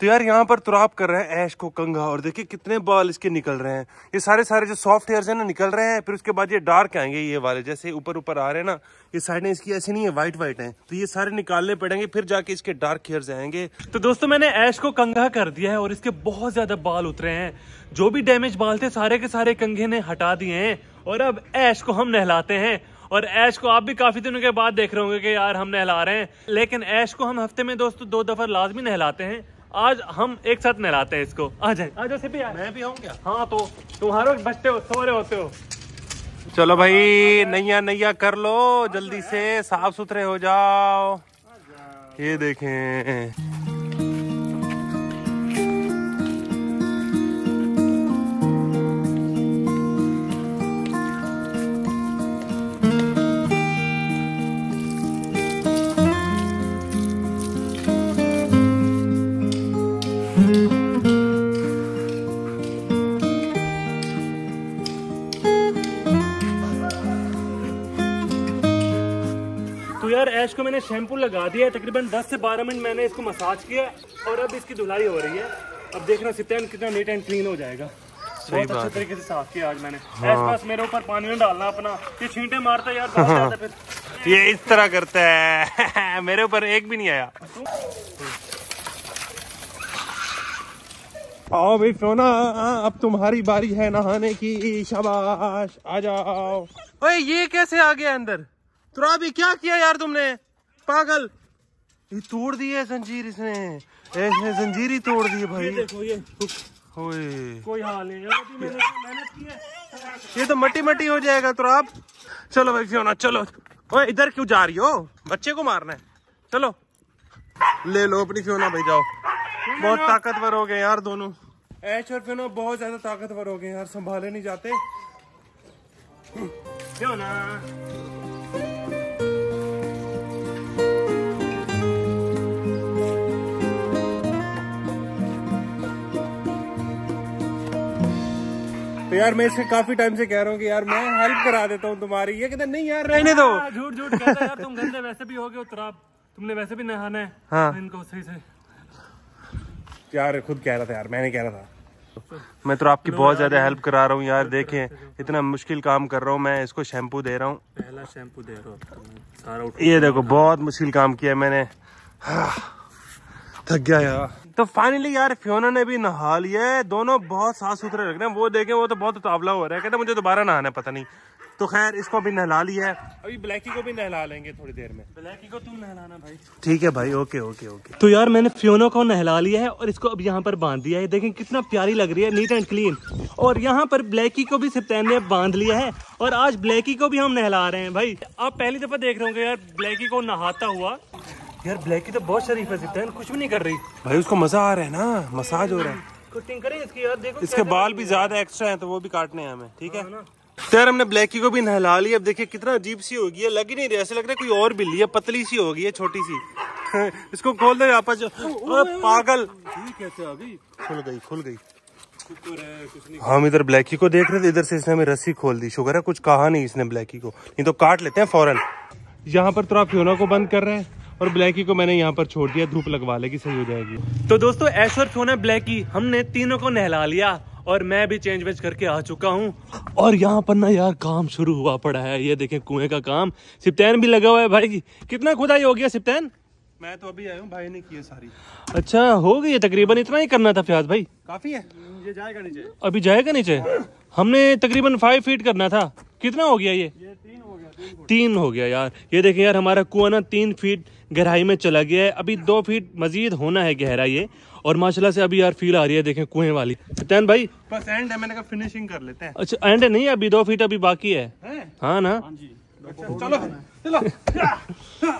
तो यार यहाँ पर तुराप तो कर रहे हैं ऐश को कंघा और देखिए कितने बाल इसके निकल रहे हैं ये सारे सारे जो सॉफ्ट हेयर्स हैं ना निकल रहे हैं फिर उसके बाद ये डार्क आएंगे ये वाले जैसे ऊपर ऊपर आ रहे हैं ना ये साइडें इसकी ऐसी नहीं है वाइट वाइट हैं तो ये सारे निकालने पड़ेंगे फिर जाके इसके डार्क हेयर्स आएंगे तो दोस्तों मैंने ऐश को कंघा कर दिया है और इसके बहुत ज्यादा बाल उतरे हैं जो भी डैमेज बाल थे सारे के सारे कंघे ने हटा दिए हैं और अब ऐश को हम नहलाते हैं और ऐश को आप भी काफी दिनों के बाद देख रहे होंगे कि यार हम नहला रहे हैं लेकिन ऐश को हम हफ्ते में दोस्तों दो दफा लाजमी नहलाते हैं आज हम एक साथ नहलाते हैं इसको आ जाए आ जाओ सिपी मैं भी हूँ क्या हाँ तो तुम्हारे बचते हो सो रहे होते हो चलो भाई नैया नैया कर लो जल्दी से साफ सुथरे हो जाओ ये देखें इसको मैंने शैम्पू लगा दिया है तकरीबन 10 से 12 मिनट मैंने इसको मसाज किया और अब इसकी धुलाई हो रही है अब देखना सितन कितना नीट एंड क्लीन हो जाएगा बहुत अच्छे तरीके से साफ किया आज मैंने हाँ। मेरे ऊपर पानी में डालना अपना ये छींटे मारता यार हाँ। फिर ये इस तरह करता है मेरे ऊपर एक भी नहीं आया आओ भाई सोना अब तुम्हारी बारी है नहाने की शाबाश आ जाओ ओए ये कैसे आ गया अंदर तुरा भी क्या किया यार तुमने पागल ये तोड़ दिए जंजीर इसने ऐसे जंजीर ही तोड़ दिए भाई ये देखो ये ओए कोई हाल नहीं तो मैंने तो मेहनत की है ये तो मट्टी मटी हो जाएगा तो आप चलो भाई क्यों ना चलो ओए इधर क्यों जा रही हो बच्चे को मारना है चलो ले लो अपनी क्यों ना भाई जाओ बहुत ताकतवर हो गए यार दोनों ऐश और फिनो बहुत ज्यादा ताकतवर हो गए यार संभाले नहीं जाते क्यों ना तो यार मैं इसके काफी टाइम से कह रहा हूँ कि यार मैं हेल्प करा देता हूँ तुम्हारी ये कहता नहीं यार रहने दो हाँ, झूठ झूठ कहता यार तुम गंदे वैसे भी हो गए तुमने वैसे भी नहाना है हाँ इनको सही से यार खुद कह रहा था यार मैंने कह रहा था मैं तो आपकी बहुत ज्यादा हेल्प करा रहा हूँ यार देखें इतना मुश्किल काम कर रहा हूँ मैं इसको शैम्पू दे रहा हूँ पहला शैम्पू दे रहा हूँ ये देखो बहुत मुश्किल काम किया मैंने हाँ, थक गया यार तो फाइनली यार फियोना ने भी नहा लिया है दोनों बहुत साफ सुथरे लग रहे हैं वो देखें वो तो बहुत उतावला हो रहा है कहते मुझे दोबारा नहाना पता नहीं तो खैर इसको भी नहला लिया है अभी ब्लैकी को भी नहला लेंगे थोड़ी देर में ब्लैकी को तुम नहलाना भाई ठीक है भाई ओके ओके ओके तो यार मैंने फ्योनो को नहला लिया है और इसको अब यहाँ पर बांध दिया है देखें कितना प्यारी लग रही है नीट एंड क्लीन और यहाँ पर ब्लैकी को भी सिप्तैन ने बांध लिया है और आज ब्लैकी को भी हम नहला रहे हैं भाई आप पहली दफा देख रहे होंगे यार ब्लैकी को नहाता हुआ यार ब्लैक की तो बहुत शरीफ है सिप्तान कुछ भी नहीं कर रही भाई उसको मजा आ रहा है ना मसाज हो रहा है कटिंग करें इसकी यार देखो इसके बाल भी ज्यादा एक्स्ट्रा हैं तो वो भी काटने हैं हमें ठीक है हाँ, हाँ। तो यार हमने ब्लैकी को भी नहला लिया अब देखिए कितना अजीब सी होगी है लग ही नहीं रही ऐसे लग रहा है कोई और बिल्ली है पतली सी होगी है छोटी सी इसको खोल दे आपस पागल खुल गई खुल गई तो हम इधर ब्लैकी को देख रहे थे इधर से इसने हमें रस्सी खोल दी शुगर है कुछ कहा नहीं इसने ब्लैकी को नहीं तो काट लेते हैं फौरन यहाँ पर तो आप फ्योना को बंद कर रहे हैं और ब्लैकी को मैंने यहाँ पर छोड़ दिया धूप लगवा लेगी सही हो जाएगी तो दोस्तों ऐश और सोना ब्लैकी हमने तीनों को नहला लिया और मैं भी चेंज वेंज करके आ चुका हूँ और यहाँ पर ना यार काम शुरू हुआ पड़ा है ये देखें कुएं का काम सिप्तैन भी लगा हुआ है भाई कितना खुदाई हो गया सिप्तैन मैं तो अभी आया हूँ भाई ने किए सारी अच्छा हो गई है तकरीबन इतना ही करना था फ्याज भाई काफी है ये जाएगा नीचे अभी जाएगा नीचे हमने तकरीबन फाइव फीट करना था कितना हो गया ये, ये तीन हो गया तीन, तीन हो गया यार ये देखें यार हमारा कुआ ना तीन फीट गहराई में चला गया है अभी दो फीट मजीद होना है गहराई ये और माशाल्लाह से अभी यार फील आ रही है देखें कुएं वाली तैन भाई बस एंड है मैंने कहा फिनिशिंग कर लेते हैं अच्छा एंड है नहीं अभी दो फीट अभी बाकी है, है? हाँ ना हाँ चलो चलो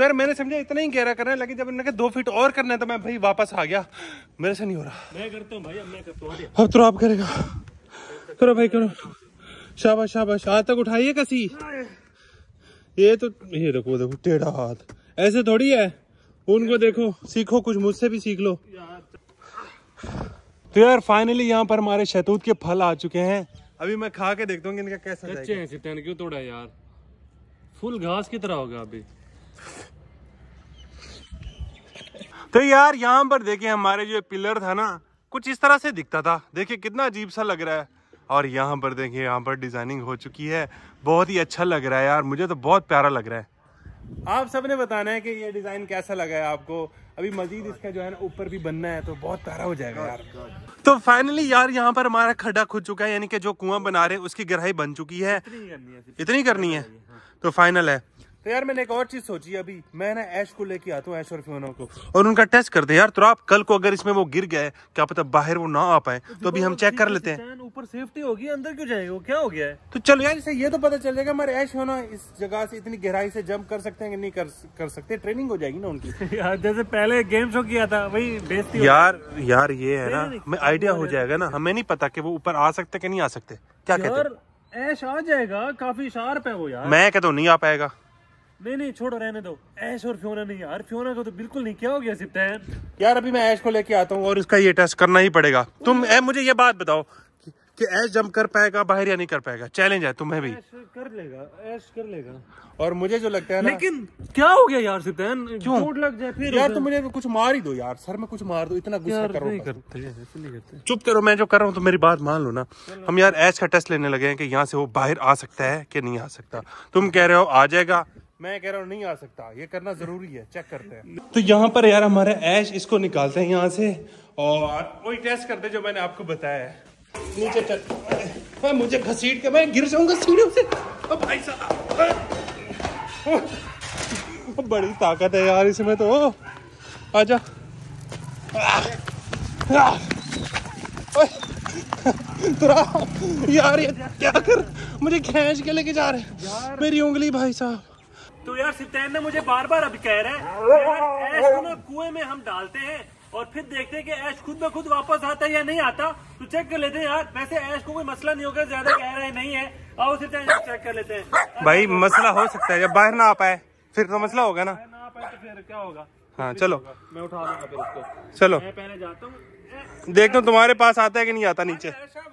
तो यार मैंने समझा इतना ही गहरा करना है लेकिन जब इन्होंने दो फीट और करना है तो मैं भाई वापस आ गया मेरे से नहीं हो रहा मैं करता हूँ भाई अब मैं करता हूँ तो आप करेगा करो भाई करो शाबाश शाबाश हाथ तक उठाइए कसी ये तो ये देखो देखो टेढ़ा हाथ ऐसे थोड़ी है उनको देखो सीखो कुछ मुझसे भी सीख लो तो यार फाइनली यहाँ पर हमारे शहतूत के फल आ चुके हैं अभी मैं खा के देखता हूँ इनका कैसा कच्चे हैं क्यों तोड़ा यार फुल घास की तरह होगा अभी तो यार यहाँ पर देखिए हमारे जो पिलर था ना कुछ इस तरह से दिखता था देखिए कितना अजीब सा लग रहा है और यहाँ पर देखिए यहाँ पर डिज़ाइनिंग हो चुकी है बहुत ही अच्छा लग रहा है यार मुझे तो बहुत प्यारा लग रहा है आप सबने बताना है कि ये डिज़ाइन कैसा लगा है आपको अभी मजीद इसका जो है ना ऊपर भी बनना है तो बहुत प्यारा हो जाएगा यार तो फाइनली यार यहाँ पर हमारा खड्डा खुद चुका है यानी कि जो कुआं बना रहे उसकी गहराई बन चुकी है इतनी करनी है हाँ। तो फाइनल है तो यार मैंने एक और चीज सोची अभी मैं ना ऐश को लेके आता हूँ ऐश और फिमोना को और उनका टेस्ट करते यार तो आप कल को अगर इसमें वो गिर गए क्या पता बाहर वो ना आ पाए तो, तो अभी हम चेक कर लेते हैं ऊपर सेफ्टी होगी अंदर क्यों जाएंगे क्या हो गया है तो चलो यार इसे ये तो पता चल जाएगा हमारे ऐश होना इस जगह से इतनी गहराई से जम्प कर सकते हैं कि नहीं कर कर सकते ट्रेनिंग हो जाएगी ना उनकी यार जैसे पहले गेम शो किया था वही बेचती यार यार ये है ना हमें आइडिया हो जाएगा ना हमें नहीं पता की वो ऊपर आ सकते नहीं आ सकते क्या कहते हैं ऐश आ जाएगा काफी शार्प है वो यार मैं कहता हूँ नहीं आ पाएगा नहीं नहीं छोड़ो रहने दो ऐश और फ्योना नहीं यार फ्योना को तो बिल्कुल नहीं क्या हो गया सिप्टैन यार अभी मैं ऐश को लेके आता हूँ और इसका ये टेस्ट करना ही पड़ेगा तुम ऐ मुझे ये बात बताओ कि, ऐश जम कर पाएगा बाहर या नहीं कर पाएगा चैलेंज है तुम्हें भी कर लेगा ऐश कर लेगा और मुझे जो लगता है ना, लेकिन क्या हो गया यार सिप्टैन क्यों चोट लग जाए फिर यार तुम मुझे कुछ मार ही दो यार सर में कुछ मार दो इतना गुस्सा करो करते चुप करो मैं जो कर रहा हूँ तो मेरी बात मान लो ना हम यार ऐश का टेस्ट लेने लगे हैं कि यहाँ से वो बाहर आ सकता है कि नहीं आ सकता तुम कह रहे हो आ जाएगा मैं कह रहा हूँ नहीं आ सकता ये करना जरूरी है चेक करते हैं तो यहाँ पर यार हमारा ऐश इसको निकालते हैं यहाँ से और वही टेस्ट करते जो मैंने आपको बताया है नीचे चल मुझे घसीट के मैं गिर जाऊंगा सीढ़ियों से भाई साहब बड़ी ताकत है यार इसमें तो आजा यार ये क्या कर मुझे खींच के लेके जा रहे मेरी उंगली भाई साहब तो यार सिप्तैन ने मुझे बार बार अभी कह रहा है ऐश को ना कुएं में हम डालते हैं और फिर देखते हैं कि ऐश खुद में खुद वापस आता है या नहीं आता तो चेक कर लेते हैं यार वैसे ऐश को कोई मसला नहीं होगा ज्यादा कह रहा है नहीं है आओ सिप्तैन चेक कर लेते हैं भाई तो मसला हो सकता है जब बाहर ना आ पाए फिर तो मसला होगा ना ना आ पाए तो फिर क्या होगा हाँ चलो मैं उठा लूंगा फिर उसको चलो मैं पहले जाता हूँ देखता हूँ तुम्हारे पास आता है कि नहीं आता नीचे अच्छा,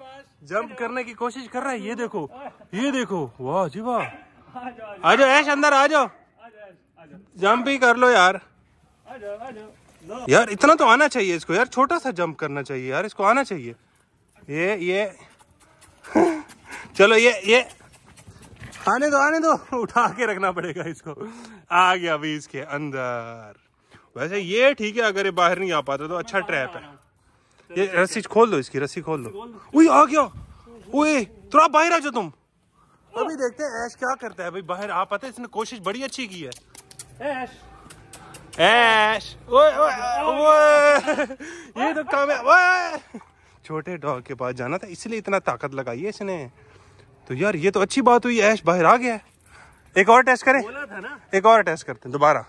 जंप करने की कोशिश कर रहा है ये देखो ये देखो वाह जी वाह आ जाओ ऐश अंदर आ जाओ जम्प ही कर लो यार यार इतना तो आना चाहिए इसको यार छोटा सा जंप करना चाहिए यार इसको आना चाहिए ये ये चलो ये ये आने दो आने दो उठा के रखना पड़ेगा इसको आ गया अभी इसके अंदर वैसे ये ठीक है अगर ये बाहर नहीं आ पाता तो अच्छा ट्रैप है ये रस्सी खोल दो इसकी रस्सी खोल दो उई आ गया ओए थोड़ा तो बाहर आ जाओ तुम तो अभी देखते हैं ऐश क्या करता है भाई बाहर आ पाते इसने कोशिश बड़ी अच्छी की है ऐश ऐश ओए ओए ये तो काम है ओए छोटे डॉग के पास जाना था इसलिए इतना ताकत लगाई है इसने तो यार ये तो अच्छी बात हुई ऐश बाहर आ गया एक और टेस्ट करें बोला था ना एक और टेस्ट करते हैं दोबारा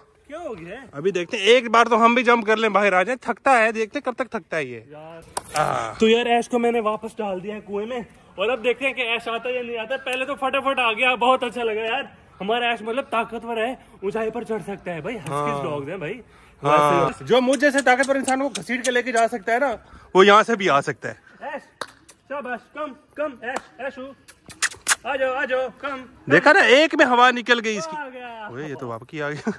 होगी अभी देखते हैं एक बार तो हम भी जंप कर ले भाई राजा थकता है देखते कब तक थकता है ये यार तो यार ऐश को मैंने वापस डाल दिया है कुएं में और अब देखते हैं कि ऐश आता या नहीं आता पहले तो फटाफट आ गया बहुत अच्छा लगा यार हमारा ऐश मतलब ताकतवर है ऊंचाई पर चढ़ सकता है भाई हाँ। डॉग्स हैं भाई हाँ। जो मुझ जैसे ताकतवर इंसान को घसीट के लेके जा सकता है ना वो यहाँ से भी आ सकता है आ जाओ आ जाओ कम देखा ना एक में हवा निकल गई इसकी ओए ये तो वापकी आ गया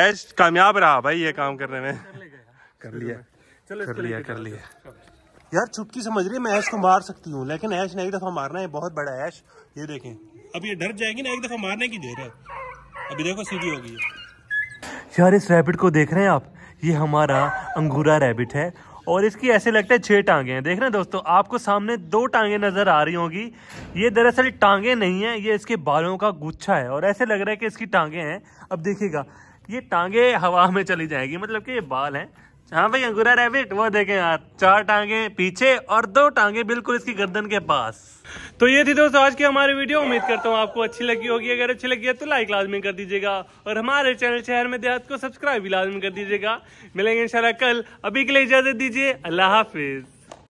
ऐश कामयाब रहा भाई ये काम करने में कर लिया कर लिया कर लिया यार चुटकी समझ रही है मैं ऐश को मार सकती हूँ लेकिन ऐश ने एक दफा मारना है बहुत बड़ा ऐश ये देखें अब ये डर जाएगी ना एक दफा मारने की देर है अभी देखो सीधी होगी यार इस रैबिट को देख रहे हैं आप ये हमारा अंगूरा रैबिट है और इसकी ऐसे लगता है छह टांगे हैं देख रहे हैं दोस्तों आपको सामने दो टांगे नज़र आ रही होंगी ये दरअसल टांगे नहीं है ये इसके बालों का गुच्छा है और ऐसे लग रहा है कि इसकी टांगे हैं अब देखिएगा ये टांगे हवा में चली जाएगी मतलब कि ये बाल हैं हाँ भाई अंगूरा रैबिट वो देखें यार चार टांगे पीछे और दो टांगे बिल्कुल इसकी गर्दन के पास तो ये थी दोस्तों आज की हमारी वीडियो उम्मीद करता हूँ आपको अच्छी लगी होगी अगर अच्छी लगी है तो लाइक लाजमी कर दीजिएगा और हमारे चैनल शहर में देहात को सब्सक्राइब भी लाजमी कर दीजिएगा मिलेंगे इंशाल्लाह कल अभी के लिए इजाजत दीजिए अल्लाह हाफिज़